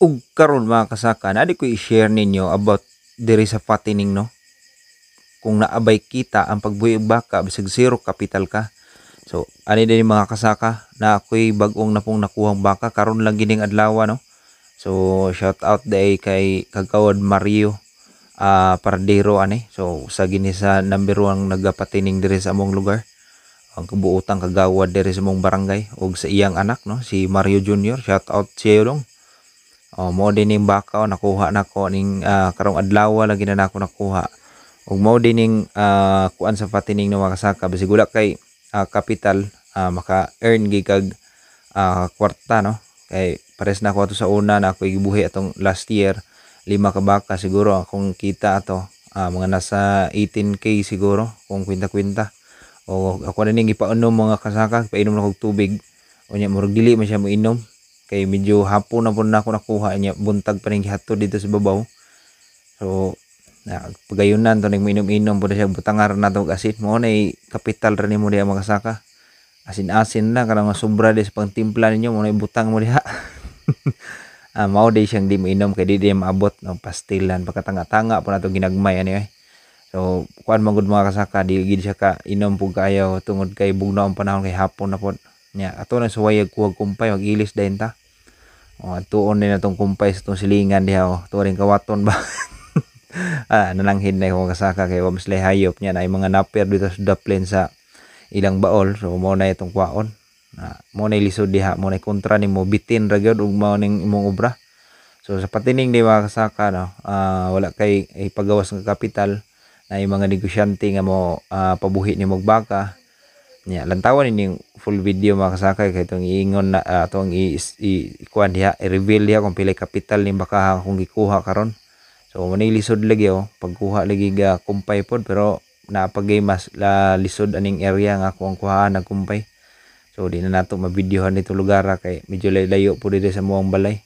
ug karon mga kasaka na ko i-share ninyo about diri sa fattening no kung naabay kita ang pagbuhi og baka bisag zero capital ka so ani din mga kasaka na ako'y bag-ong na pong nakuhang baka karon lang gining adlaw no so shout out day kay kagawad Mario uh, Pardero ani so sa gini number 1 nagapatining diri sa among lugar ang kabuotang kagawad diri sa mong barangay og sa iyang anak no si Mario Junior shout out sa iyo dong Oh, o mo din ning bakaw nakuha ko, ning uh, karong adlaw lagi na nako nakuha. Ug mo din ning uh, kuan sa patining nga makasaka bisig wala kay uh, capital uh, maka earn gigag uh, kwarta no. Kay pares na ko ato sa una na ako ibuhi atong last year lima ka baka siguro akong kita ato uh, mga nasa 18k siguro kung kwinta-kwinta. O ako na ning gipaunom mga kasaka, painom na kog tubig. Unya murag dili man siya mo inom kay medyo hapon na po na ako nakuha niya buntag pa ning gihato dito sa babaw so na pagayunan to ning minom-inom po na siya butangar na to asin eh, mo na kapital mo nimo mga saka asin-asin na kanang sobra des pangtimpla ninyo mo na eh, butang mo diha ah, mao day siyang di mo inom kay di di maabot no pastilan pagkatanga-tanga po na nato ginagmay ano eh so kuan magud mga kasaka di gid siya ka inom po kayo tungod kay bugnaon panahon kay hapon na po nya ato na suwayag kuwag kumpay mag ilis dayon ta Oh, tuon din natong kumpay sa tong silingan diha oh. Tuon kawaton ba. ah, nananghin na ko kasaka kay wa mislay hayop niya na mga napier dito sa daplin sa ilang baol. So mo na itong kwaon. Ah, mo na ilisod diha, mo na kontra ni mo. bitin ra gyud ug mao ning imong obra. So sa patining di mga kasaka no, ah, wala kay ipagawas ng kapital na yung mga negosyante nga mo ah, pabuhi ni magbaka Yeah, lantawan ini full video mga kasakay kay itong iingon na uh, itong i-kuan diha, i-reveal diha kung pila kapital ni baka kung gikuha karon. So muna lagi oh, pagkuha lagi ga kumpay pod pero napagay mas la lisod aning area nga kuang kuhaan kumpay. So di na nato mabidyohan nito lugar kay medyo layo po dito sa muang balay.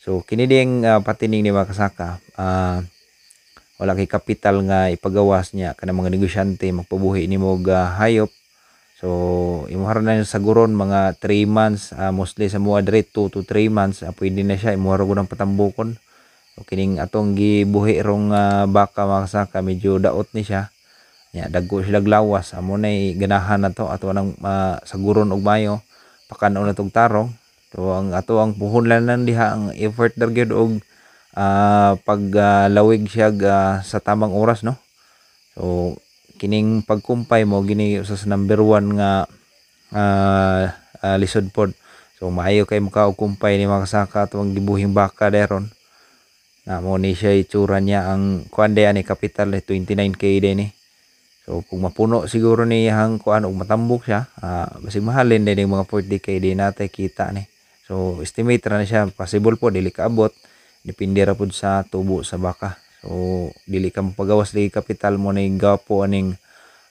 So kini ding uh, patining ni makasaka, kasaka, uh, wala kay kapital nga ipagawas niya kanang mga negosyante magpabuhi ni mo ga hayop So, imuhar na sa guron mga 3 months, uh, mostly sa mga 2 to 3 months, uh, pwede na siya imuhar ko ng patambukon. So, kining atong gibuhi rong uh, baka mga saka, medyo daot ni siya. Ya, dagko siya laglawas. Amo na ganahan na to ato nang uh, sa guron og mayo pakano na tong tarong. So, ang ato ang buhon lang diha ang effort dar gyud og uh, paglawig uh, siya uh, sa tamang oras no. So, kining pagkumpay mo gini usas number 1 nga uh, uh, lisod pod so maayo kay maka kumpay ni mga saka tuwang gibuhing baka deron na mo ni siya itsura niya ang kuan day ani capital 29k eh, day ni so kung mapuno siguro ni hang kuan og matambok siya uh, mahalin din mga 40k day natay kita ni so estimate ra na siya possible po dili kaabot depende ra pod sa tubo sa baka So dili ka pagawas lagi kapital mo na gapo aning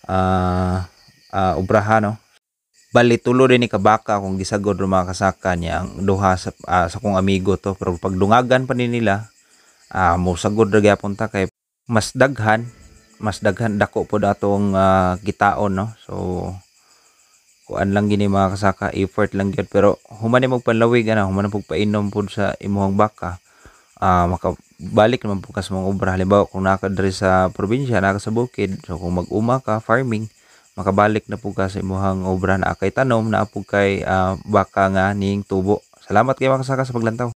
uh, uh, obraha no. Bali tulo din ni kabaka kung gisagod ro mga kasaka niya ang duha sa, uh, sa kong amigo to pero pag dungagan pa ni nila uh, mo sagod ra gyapon kay mas daghan mas daghan dako po datong uh, gitaon no. So kuan lang gini mga kasaka effort lang gyud pero human mo panlawig ana human pag painom sa imong baka uh, maka balik naman po kas mga obra halimbawa kung nakadre sa probinsya naka sa bukid so kung mag-uma ka farming makabalik na po ka sa imuhang obra na kay tanom na po kay uh, baka nga ning tubo salamat kay makasaka sa paglantaw